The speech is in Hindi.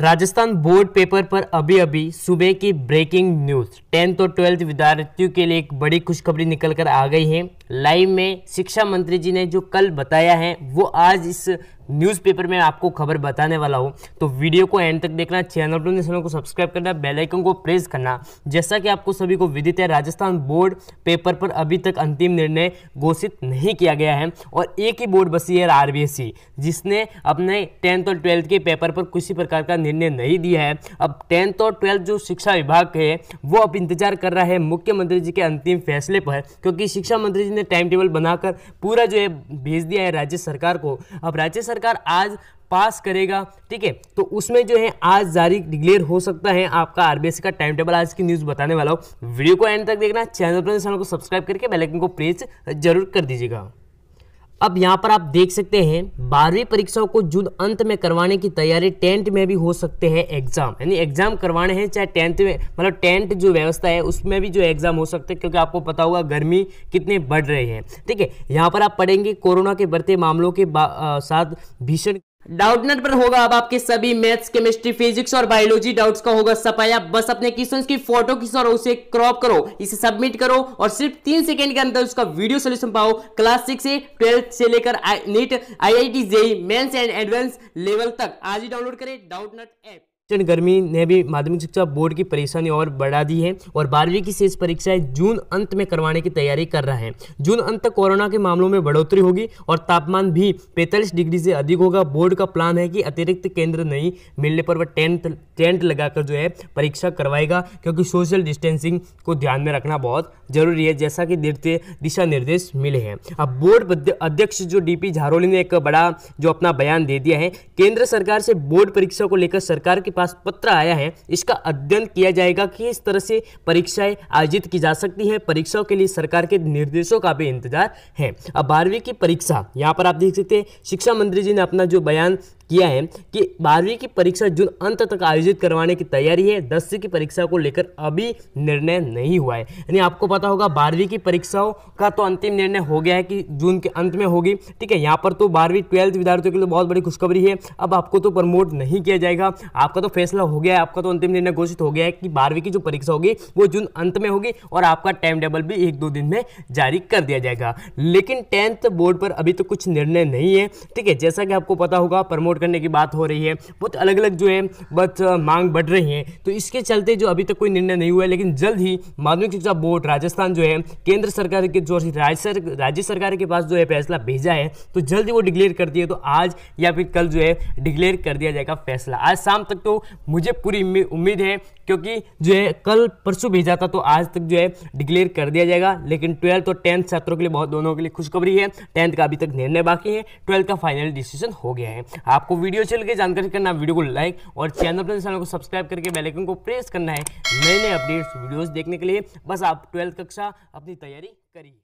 राजस्थान बोर्ड पेपर पर अभी अभी सुबह की ब्रेकिंग न्यूज़ टेंथ और ट्वेल्थ विद्यार्थियों के लिए एक बड़ी खुशखबरी निकल कर आ गई है लाइव में शिक्षा मंत्री जी ने जो कल बताया है वो आज इस न्यूज़पेपर में आपको खबर बताने वाला हूँ तो वीडियो को एंड तक देखना चैनल पर चैनल को तो सब्सक्राइब करना बेल आइकन को प्रेस करना जैसा कि आपको सभी को विदित है राजस्थान बोर्ड पेपर पर अभी तक अंतिम निर्णय घोषित नहीं किया गया है और एक ही बोर्ड बसी है आर e, जिसने अपने टेंथ और ट्वेल्थ के पेपर पर किसी प्रकार का निर्णय नहीं दिया है अब टेंथ और ट्वेल्थ जो शिक्षा विभाग है वो अब इंतजार कर रहा है मुख्यमंत्री जी के अंतिम फैसले पर क्योंकि शिक्षा मंत्री जी ने टाइम टेबल बनाकर पूरा जो है भेज दिया है राज्य सरकार को अब राज्य सरकार सरकार आज पास करेगा ठीक है तो उसमें जो है आज जारी डिक्लेयर हो सकता है आपका आरबीएससी का टाइम टेबल आज की न्यूज़ बताने वाला हूँ वीडियो को एंड तक देखना चैनल पर चैनल को सब्सक्राइब करके बेलाइकन को प्रेस जरूर कर दीजिएगा अब यहाँ पर आप देख सकते हैं बारहवीं परीक्षाओं को जून अंत में करवाने की तैयारी टेंट में भी हो सकते हैं एग्जाम यानी एग्जाम करवाने हैं चाहे टेंथ में मतलब टेंट जो व्यवस्था है उसमें भी जो एग्जाम हो सकते हैं क्योंकि आपको पता होगा गर्मी कितने बढ़ रहे हैं ठीक है यहाँ पर आप पढ़ेंगे कोरोना के बढ़ते मामलों के आ, साथ भीषण डाउटनेट पर होगा अब आपके सभी मैथ्स केमिस्ट्री फिजिक्स और बायोलॉजी डाउट्स का होगा सफाया बस अपने क्वेश्चन की फोटो खींचो और उसे क्रॉप करो इसे सबमिट करो और सिर्फ तीन सेकेंड के अंदर उसका वीडियो सोल्यूशन पाओ क्लास सिक्स से ट्वेल्थ से लेकर NEET I I T JEE mains and advance level तक आज ही डाउनलोड करें नट ऐप गर्मी ने भी माध्यमिक शिक्षा बोर्ड की परेशानी और बढ़ा दी है और बारहवीं की शेष परीक्षाएं जून अंत में करवाने की तैयारी कर रहा है जून अंत तक कोरोना के मामलों में बढ़ोतरी होगी और तापमान भी पैंतालीस डिग्री से अधिक होगा बोर्ड का प्लान है कि अतिरिक्त केंद्र नहीं मिलने पर वह टेंट टेंट लगाकर जो है परीक्षा करवाएगा क्योंकि सोशल डिस्टेंसिंग को ध्यान में रखना बहुत जरूरी है जैसा कि देखते दिशा निर्देश मिले हैं अब बोर्ड अध्यक्ष जो डी झारोली ने एक बड़ा जो अपना बयान दे दिया है केंद्र सरकार से बोर्ड परीक्षा को लेकर सरकार की पास पत्र आया है इसका अध्ययन किया जाएगा कि इस तरह से परीक्षाएं आयोजित की जा सकती है परीक्षाओं के लिए सरकार के निर्देशों का भी इंतजार है अब बारहवीं की परीक्षा यहाँ पर आप देख सकते हैं शिक्षा मंत्री जी ने अपना जो बयान किया है कि बारहवीं की परीक्षा जून अंत तक आयोजित करवाने की तैयारी है दसवीं की परीक्षा को लेकर अभी निर्णय नहीं हुआ है यानी आपको पता होगा बारहवीं की परीक्षाओं का तो अंतिम निर्णय हो गया है कि जून के अंत में होगी ठीक है यहाँ पर तो बारहवीं ट्वेल्थ विद्यार्थियों के लिए बहुत बड़ी खुशखबरी है अब आपको तो प्रमोट नहीं किया जाएगा आपका तो फैसला हो गया है आपका तो अंतिम निर्णय घोषित हो गया है कि बारहवीं की जो परीक्षा होगी वो जून अंत में होगी और आपका टाइम टेबल भी एक दो दिन में जारी कर दिया जाएगा लेकिन टेंथ बोर्ड पर अभी तो कुछ निर्णय नहीं है ठीक है जैसा कि आपको पता होगा प्रमोट करने की बात हो रही है बहुत अलग अलग जो है बस मांग बढ़ रही है तो इसके चलते जो अभी तक कोई निर्णय नहीं हुआ है लेकिन जल्द ही माध्यमिक शिक्षा बोर्ड राजस्थान जो है केंद्र सरकार के जो राज्य सरकार के पास जो है फैसला भेजा है तो जल्द ही वो डिक्लेयर कर दिए तो आज या फिर कल जो है डिक्लेयर कर दिया जाएगा फैसला आज शाम तक तो मुझे पूरी उम्मीद है क्योंकि जो है कल परसों भेजा था तो आज तक जो है डिक्लेयर कर दिया जाएगा लेकिन ट्वेल्थ और टेंथ छात्रों के लिए बहुत दोनों के लिए खुशखबरी है टेंथ का अभी तक निर्णय बाकी है ट्वेल्थ का फाइनल डिसीजन हो गया है आप आपको वीडियो चल के जानकारी करना वीडियो को लाइक और चैनल पर चैनल को सब्सक्राइब करके बेलाइकन को प्रेस करना है नए नए अपडेट्स वीडियोज़ देखने के लिए बस आप ट्वेल्थ कक्षा अपनी तैयारी करिए